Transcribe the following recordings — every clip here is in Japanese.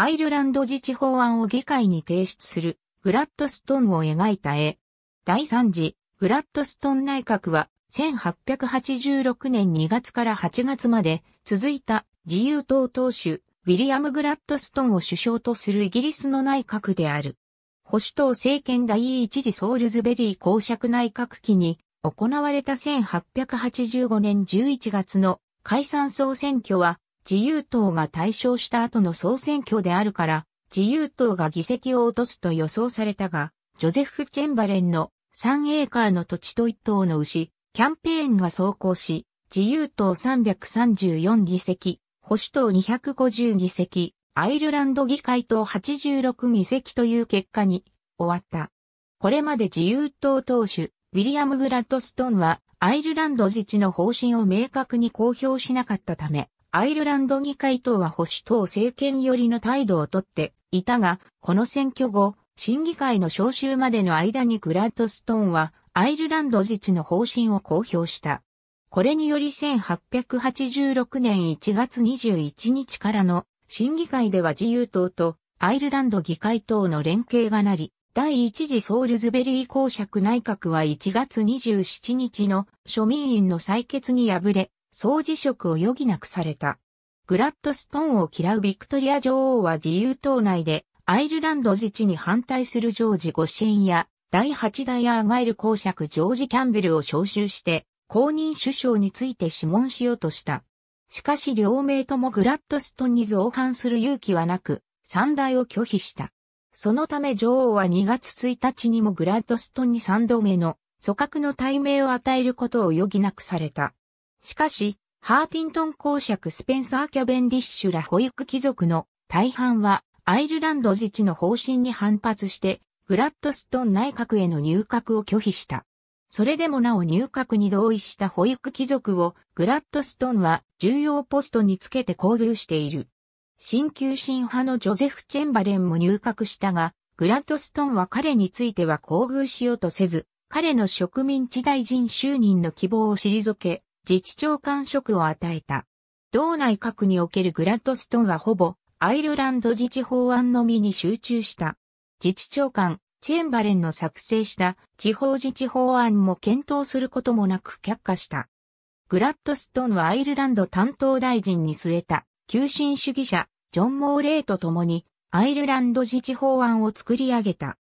アイルランド自治法案を議会に提出するグラッドストーンを描いた絵。第3次グラッドストーン内閣は1886年2月から8月まで続いた自由党党首ウィリアム・グラッドストーンを首相とするイギリスの内閣である。保守党政権第一次ソウルズベリー公爵内閣期に行われた1885年11月の解散総選挙は自由党が大勝した後の総選挙であるから、自由党が議席を落とすと予想されたが、ジョゼフ・チェンバレンの3エーカーの土地と1党の牛、キャンペーンが走行し、自由党334議席、保守党250議席、アイルランド議会党86議席という結果に終わった。これまで自由党党首、ウィリアム・グラッドストンは、アイルランド自治の方針を明確に公表しなかったため、アイルランド議会等は保守党政権寄りの態度をとっていたが、この選挙後、審議会の召集までの間にグラッドストーンはアイルランド自治の方針を公表した。これにより1886年1月21日からの審議会では自由党とアイルランド議会党の連携がなり、第一次ソウルズベリー公爵内閣は1月27日の庶民院の採決に敗れ、総辞職を余儀なくされた。グラッドストーンを嫌うビクトリア女王は自由党内でアイルランド自治に反対するジョージ・ゴシェンや第8代アーガイル公爵ジョージ・キャンベルを招集して公認首相について諮問しようとした。しかし両名ともグラッドストンに造反する勇気はなく、三代を拒否した。そのため女王は2月1日にもグラッドストンに3度目の組閣の対名を与えることを余儀なくされた。しかし、ハーティントン公爵スペンサー・キャベンディッシュら保育貴族の大半はアイルランド自治の方針に反発してグラッドストン内閣への入閣を拒否した。それでもなお入閣に同意した保育貴族をグラッドストンは重要ポストにつけて交流している。新旧新派のジョゼフ・チェンバレンも入閣したが、グラッドストンは彼については厚遇しようとせず、彼の植民地大臣就任の希望を退け、自治長官職を与えた。道内閣におけるグラッドストンはほぼアイルランド自治法案のみに集中した。自治長官、チェンバレンの作成した地方自治法案も検討することもなく却下した。グラッドストンはアイルランド担当大臣に据えた、急進主義者、ジョン・モーレイと共に、アイルランド自治法案を作り上げた。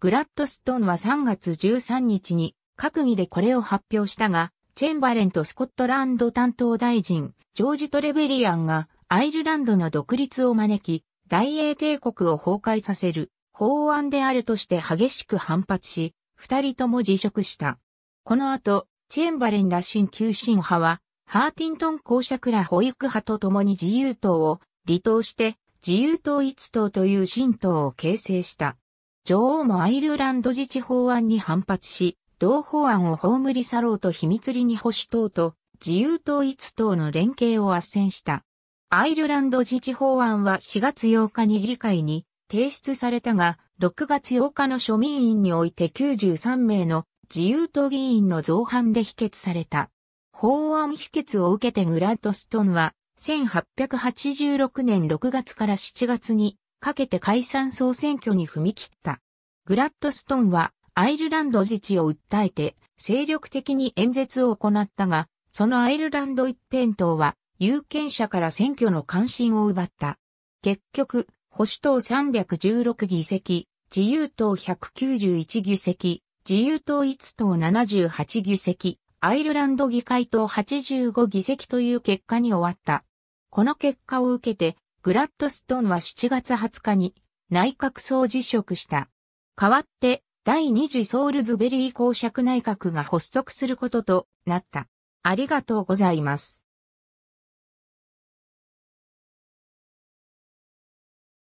グラッドストンは3月13日に、閣議でこれを発表したが、チェンバレンとスコットランド担当大臣、ジョージ・トレベリアンがアイルランドの独立を招き、大英帝国を崩壊させる法案であるとして激しく反発し、二人とも辞職した。この後、チェンバレンら新旧新派は、ハーティントン公爵ら保育派と共に自由党を離党して、自由党一党という新党を形成した。女王もアイルランド自治法案に反発し、同法案を葬り去ろうと秘密裏に保守党と自由統一党の連携を圧戦した。アイルランド自治法案は4月8日に議会に提出されたが、6月8日の庶民院において93名の自由党議員の造反で否決された。法案否決を受けてグラッドストンは、1886年6月から7月にかけて解散総選挙に踏み切った。グラッドストンはアイルランド自治を訴えて、精力的に演説を行ったが、そのアイルランド一辺倒は、有権者から選挙の関心を奪った。結局、保守党316議席、自由党191議席、自由党1党78議席、アイルランド議会党85議席という結果に終わった。この結果を受けて、グラッドストーンは7月20日に内閣総辞職した。代わって第二次ソールズベリー公爵内閣が発足することとなった。ありがとうございます。